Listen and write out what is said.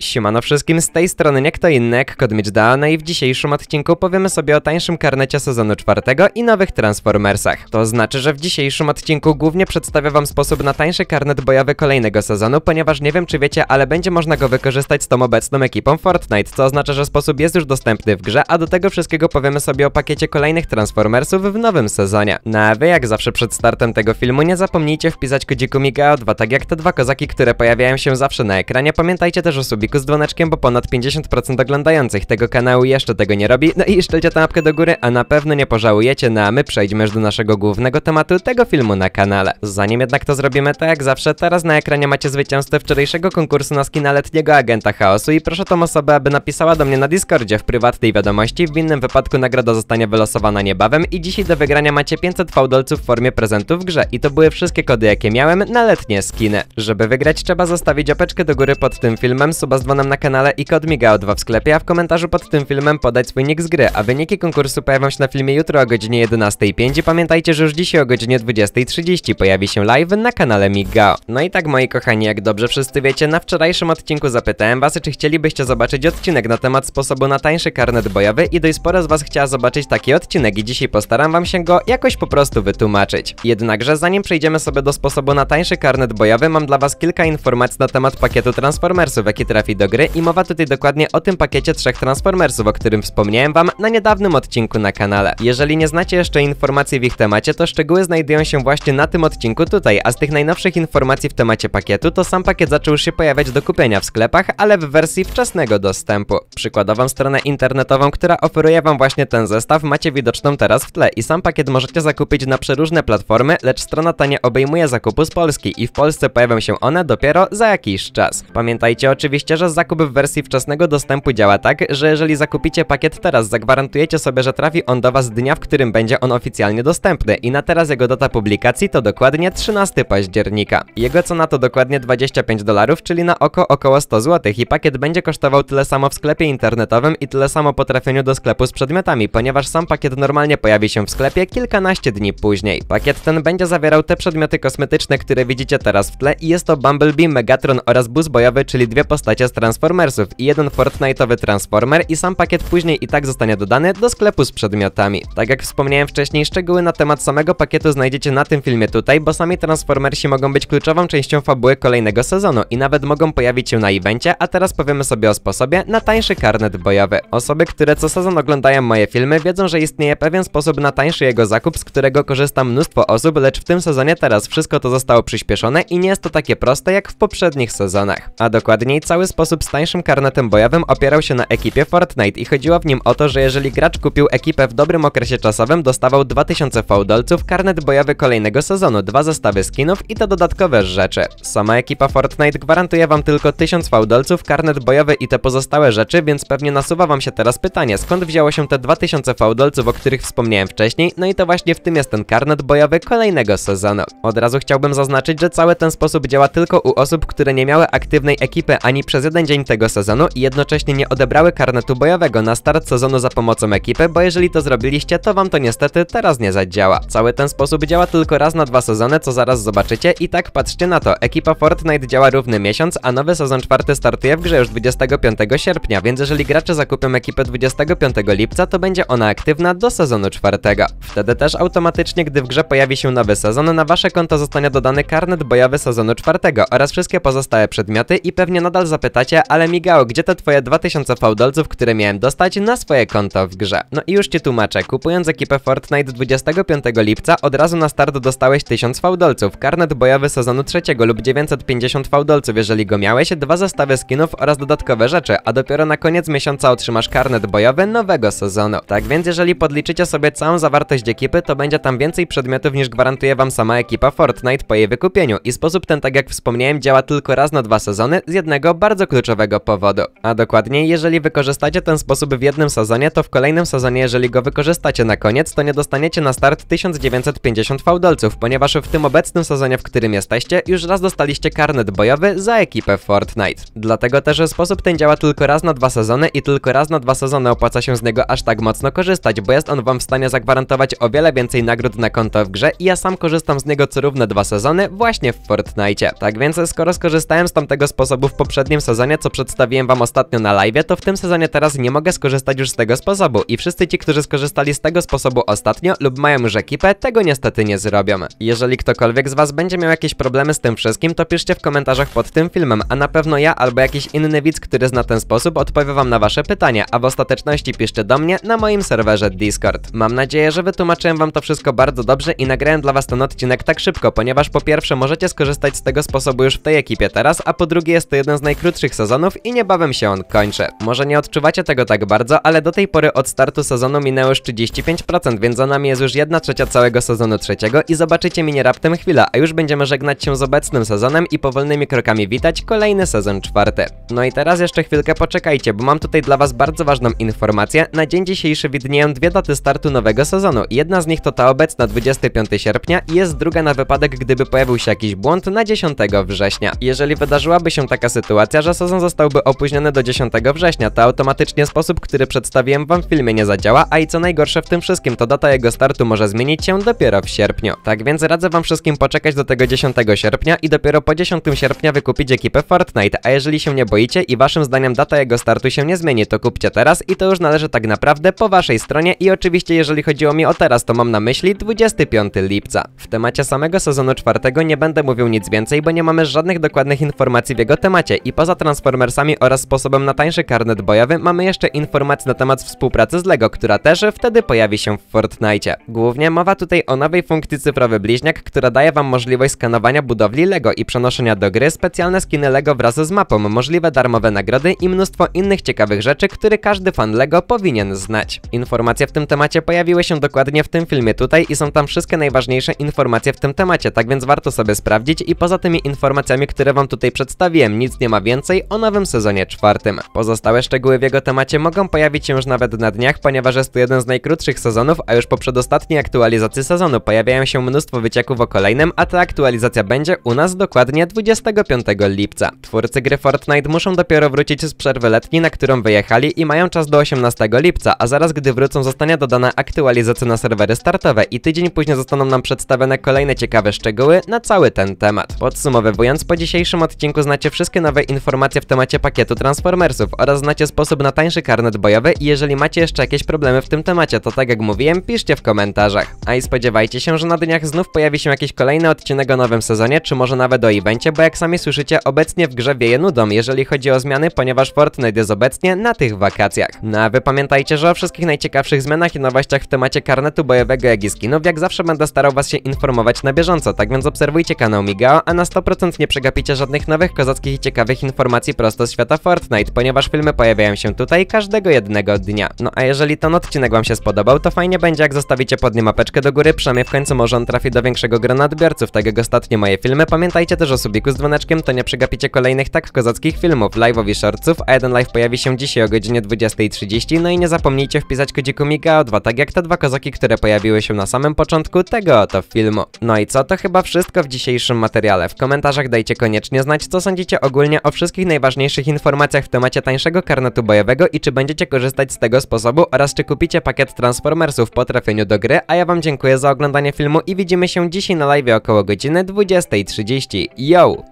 Siemano wszystkim, z tej strony Niekto Innek, Kodmicz Daona no i w dzisiejszym odcinku powiemy sobie o tańszym karnecie sezonu czwartego i nowych Transformersach. To znaczy, że w dzisiejszym odcinku głównie przedstawię wam sposób na tańszy karnet bojowy kolejnego sezonu, ponieważ nie wiem czy wiecie, ale będzie można go wykorzystać z tą obecną ekipą Fortnite, co oznacza, że sposób jest już dostępny w grze, a do tego wszystkiego powiemy sobie o pakiecie kolejnych Transformersów w nowym sezonie. No a wy jak zawsze przed startem tego filmu nie zapomnijcie wpisać kodziku Migao2, tak jak te dwa kozaki, które pojawiają się zawsze na ekranie, pamiętajcie też o sobie Kubiku z dzwoneczkiem, bo ponad 50% oglądających tego kanału jeszcze tego nie robi. No i szczelcie tę łapkę do góry, a na pewno nie pożałujecie, no a my przejdźmy już do naszego głównego tematu tego filmu na kanale. Zanim jednak to zrobimy, to jak zawsze, teraz na ekranie macie zwycięzcę wczorajszego konkursu na skina letniego agenta chaosu i proszę tą osobę, aby napisała do mnie na Discordzie w prywatnej wiadomości, w innym wypadku nagroda zostanie wylosowana niebawem i dzisiaj do wygrania macie 500 fałdolców w formie prezentu w grze i to były wszystkie kody jakie miałem na letnie skiny. Żeby wygrać trzeba zostawić opeczkę do góry pod tym filmem, sub osoba z dzwonem na kanale i kod migao2 w sklepie, a w komentarzu pod tym filmem podać swój nick z gry, a wyniki konkursu pojawią się na filmie jutro o godzinie 11.05 i pamiętajcie, że już dzisiaj o godzinie 20.30 pojawi się live na kanale migao. No i tak moi kochani, jak dobrze wszyscy wiecie, na wczorajszym odcinku zapytałem was, czy chcielibyście zobaczyć odcinek na temat sposobu na tańszy karnet bojowy i dość sporo z was chciała zobaczyć taki odcinek i dzisiaj postaram wam się go jakoś po prostu wytłumaczyć. Jednakże zanim przejdziemy sobie do sposobu na tańszy karnet bojowy, mam dla was kilka informacji na temat pakietu Transformersów, jaki trafi trafi do gry i mowa tutaj dokładnie o tym pakiecie trzech Transformersów, o którym wspomniałem wam na niedawnym odcinku na kanale. Jeżeli nie znacie jeszcze informacji w ich temacie, to szczegóły znajdują się właśnie na tym odcinku tutaj, a z tych najnowszych informacji w temacie pakietu, to sam pakiet zaczął się pojawiać do kupienia w sklepach, ale w wersji wczesnego dostępu. Przykładową stronę internetową, która oferuje wam właśnie ten zestaw, macie widoczną teraz w tle i sam pakiet możecie zakupić na przeróżne platformy, lecz strona ta nie obejmuje zakupu z Polski i w Polsce pojawią się one dopiero za jakiś czas. Pamiętajcie oczywiście, Chociaż zakup w wersji wczesnego dostępu działa tak, że jeżeli zakupicie pakiet teraz, zagwarantujecie sobie, że trafi on do Was dnia, w którym będzie on oficjalnie dostępny i na teraz jego data publikacji to dokładnie 13 października. Jego cena to dokładnie 25 dolarów, czyli na oko około 100 zł i pakiet będzie kosztował tyle samo w sklepie internetowym i tyle samo po trafieniu do sklepu z przedmiotami, ponieważ sam pakiet normalnie pojawi się w sklepie kilkanaście dni później. Pakiet ten będzie zawierał te przedmioty kosmetyczne, które widzicie teraz w tle i jest to Bumblebee, Megatron oraz Bus Bojowy, czyli dwie postacie z Transformersów i jeden Fortnite'owy Transformer i sam pakiet później i tak zostanie dodany do sklepu z przedmiotami. Tak jak wspomniałem wcześniej, szczegóły na temat samego pakietu znajdziecie na tym filmie tutaj, bo sami Transformersi mogą być kluczową częścią fabuły kolejnego sezonu i nawet mogą pojawić się na evencie, a teraz powiemy sobie o sposobie na tańszy karnet bojowy. Osoby, które co sezon oglądają moje filmy wiedzą, że istnieje pewien sposób na tańszy jego zakup, z którego korzysta mnóstwo osób, lecz w tym sezonie teraz wszystko to zostało przyspieszone i nie jest to takie proste jak w poprzednich sezonach. A dokładniej cały sposób z tańszym karnetem bojowym opierał się na ekipie Fortnite i chodziło w nim o to, że jeżeli gracz kupił ekipę w dobrym okresie czasowym, dostawał 2000 fałdolców, karnet bojowy kolejnego sezonu, dwa zestawy skinów i to dodatkowe rzeczy. Sama ekipa Fortnite gwarantuje wam tylko 1000 fałdolców, karnet bojowy i te pozostałe rzeczy, więc pewnie nasuwa wam się teraz pytanie, skąd wzięło się te 2000 fałdolców, o których wspomniałem wcześniej, no i to właśnie w tym jest ten karnet bojowy kolejnego sezonu. Od razu chciałbym zaznaczyć, że cały ten sposób działa tylko u osób, które nie miały aktywnej ekipy ani przez przez jeden dzień tego sezonu i jednocześnie nie odebrały karnetu bojowego na start sezonu za pomocą ekipy, bo jeżeli to zrobiliście, to wam to niestety teraz nie zadziała. Cały ten sposób działa tylko raz na dwa sezony, co zaraz zobaczycie i tak patrzcie na to, ekipa Fortnite działa równy miesiąc, a nowy sezon czwarty startuje w grze już 25 sierpnia, więc jeżeli gracze zakupią ekipę 25 lipca, to będzie ona aktywna do sezonu czwartego. Wtedy też automatycznie, gdy w grze pojawi się nowy sezon, na wasze konto zostanie dodany karnet bojowy sezonu czwartego oraz wszystkie pozostałe przedmioty i pewnie nadal zapytacie pytacie, ale migało, gdzie te twoje 2000 fałdolców, które miałem dostać na swoje konto w grze? No i już ci tłumaczę, kupując ekipę Fortnite 25 lipca od razu na start dostałeś 1000 fałdolców, karnet bojowy sezonu trzeciego lub 950 fałdolców, jeżeli go miałeś, dwa zestawy skinów oraz dodatkowe rzeczy, a dopiero na koniec miesiąca otrzymasz karnet bojowy nowego sezonu. Tak więc jeżeli podliczycie sobie całą zawartość ekipy, to będzie tam więcej przedmiotów niż gwarantuje wam sama ekipa Fortnite po jej wykupieniu i sposób ten, tak jak wspomniałem, działa tylko raz na dwa sezony z jednego bardzo bardzo kluczowego powodu. A dokładniej, jeżeli wykorzystacie ten sposób w jednym sezonie, to w kolejnym sezonie, jeżeli go wykorzystacie na koniec, to nie dostaniecie na start 1950 fałdolców, ponieważ w tym obecnym sezonie, w którym jesteście, już raz dostaliście karnet bojowy za ekipę Fortnite. Dlatego też sposób ten działa tylko raz na dwa sezony i tylko raz na dwa sezony opłaca się z niego aż tak mocno korzystać, bo jest on wam w stanie zagwarantować o wiele więcej nagród na konto w grze i ja sam korzystam z niego co równe dwa sezony właśnie w Fortnite. Tak więc skoro skorzystałem z tamtego sposobu w poprzednim sezonie, co przedstawiłem wam ostatnio na live, to w tym sezonie teraz nie mogę skorzystać już z tego sposobu i wszyscy ci, którzy skorzystali z tego sposobu ostatnio lub mają już ekipę, tego niestety nie zrobią. Jeżeli ktokolwiek z was będzie miał jakieś problemy z tym wszystkim, to piszcie w komentarzach pod tym filmem, a na pewno ja albo jakiś inny widz, który zna ten sposób, odpowie wam na wasze pytania, a w ostateczności piszcie do mnie na moim serwerze Discord. Mam nadzieję, że wytłumaczyłem wam to wszystko bardzo dobrze i nagrałem dla was ten odcinek tak szybko, ponieważ po pierwsze możecie skorzystać z tego sposobu już w tej ekipie teraz, a po drugie jest to jeden z najkrótszych krótszych sezonów i niebawem się on kończy. Może nie odczuwacie tego tak bardzo, ale do tej pory od startu sezonu minęło już 35%, więc za nami jest już 1 trzecia całego sezonu trzeciego i zobaczycie mnie raptem chwila, a już będziemy żegnać się z obecnym sezonem i powolnymi krokami witać kolejny sezon czwarty. No i teraz jeszcze chwilkę poczekajcie, bo mam tutaj dla was bardzo ważną informację. Na dzień dzisiejszy widnieją dwie daty startu nowego sezonu. Jedna z nich to ta obecna 25 sierpnia i jest druga na wypadek, gdyby pojawił się jakiś błąd na 10 września. Jeżeli wydarzyłaby się taka sytuacja, że sezon zostałby opóźniony do 10 września, to automatycznie sposób, który przedstawiłem wam w filmie nie zadziała, a i co najgorsze w tym wszystkim, to data jego startu może zmienić się dopiero w sierpniu. Tak więc radzę wam wszystkim poczekać do tego 10 sierpnia i dopiero po 10 sierpnia wykupić ekipę Fortnite, a jeżeli się nie boicie i waszym zdaniem data jego startu się nie zmieni, to kupcie teraz i to już należy tak naprawdę po waszej stronie i oczywiście jeżeli chodziło mi o teraz, to mam na myśli 25 lipca. W temacie samego sezonu czwartego nie będę mówił nic więcej, bo nie mamy żadnych dokładnych informacji w jego temacie i poza poza Transformersami oraz sposobem na tańszy karnet bojowy mamy jeszcze informacje na temat współpracy z LEGO, która też wtedy pojawi się w Fortnite. Głównie mowa tutaj o nowej funkcji cyfrowy bliźniak, która daje wam możliwość skanowania budowli LEGO i przenoszenia do gry specjalne skiny LEGO wraz z mapą, możliwe darmowe nagrody i mnóstwo innych ciekawych rzeczy, które każdy fan LEGO powinien znać. Informacje w tym temacie pojawiły się dokładnie w tym filmie tutaj i są tam wszystkie najważniejsze informacje w tym temacie, tak więc warto sobie sprawdzić i poza tymi informacjami, które wam tutaj przedstawiłem, nic nie ma więcej, więcej o nowym sezonie czwartym. Pozostałe szczegóły w jego temacie mogą pojawić się już nawet na dniach, ponieważ jest to jeden z najkrótszych sezonów, a już po przedostatniej aktualizacji sezonu pojawiają się mnóstwo wycieków o kolejnym, a ta aktualizacja będzie u nas dokładnie 25 lipca. Twórcy gry Fortnite muszą dopiero wrócić z przerwy letniej, na którą wyjechali i mają czas do 18 lipca, a zaraz gdy wrócą zostanie dodana aktualizacja na serwery startowe i tydzień później zostaną nam przedstawione kolejne ciekawe szczegóły na cały ten temat. Podsumowując, po dzisiejszym odcinku znacie wszystkie nowe informacje informacje w temacie pakietu Transformersów oraz znacie sposób na tańszy karnet bojowy i jeżeli macie jeszcze jakieś problemy w tym temacie, to tak jak mówiłem, piszcie w komentarzach. A i spodziewajcie się, że na dniach znów pojawi się jakiś kolejny odcinek o nowym sezonie, czy może nawet o evencie, bo jak sami słyszycie, obecnie w grze wieje nudą, jeżeli chodzi o zmiany, ponieważ Fortnite jest obecnie na tych wakacjach. No a wy pamiętajcie, że o wszystkich najciekawszych zmianach i nowościach w temacie karnetu bojowego jak i skinów, jak zawsze będę starał was się informować na bieżąco, tak więc obserwujcie kanał Migao, a na 100% nie przegapicie żadnych nowych kozackich i ciekawych informacji informacji prosto z świata Fortnite, ponieważ filmy pojawiają się tutaj każdego jednego dnia. No a jeżeli ten odcinek wam się spodobał, to fajnie będzie jak zostawicie pod nim mapeczkę do góry, przynajmniej w końcu może on trafi do większego grona odbiorców, tak jak ostatnio moje filmy. Pamiętajcie też o subiku z dzwoneczkiem, to nie przegapicie kolejnych tak kozackich filmów, live'ów i shortsów, a jeden live pojawi się dzisiaj o godzinie 20.30, no i nie zapomnijcie wpisać kodziku Migao2, tak jak te dwa kozaki, które pojawiły się na samym początku tego oto filmu. No i co, to chyba wszystko w dzisiejszym materiale. W komentarzach dajcie koniecznie znać, co sądzicie ogólnie o wszystkim wszystkich najważniejszych informacjach w temacie tańszego karnetu bojowego i czy będziecie korzystać z tego sposobu oraz czy kupicie pakiet Transformersów po trafieniu do gry, a ja wam dziękuję za oglądanie filmu i widzimy się dzisiaj na live około godziny 20.30. Yo!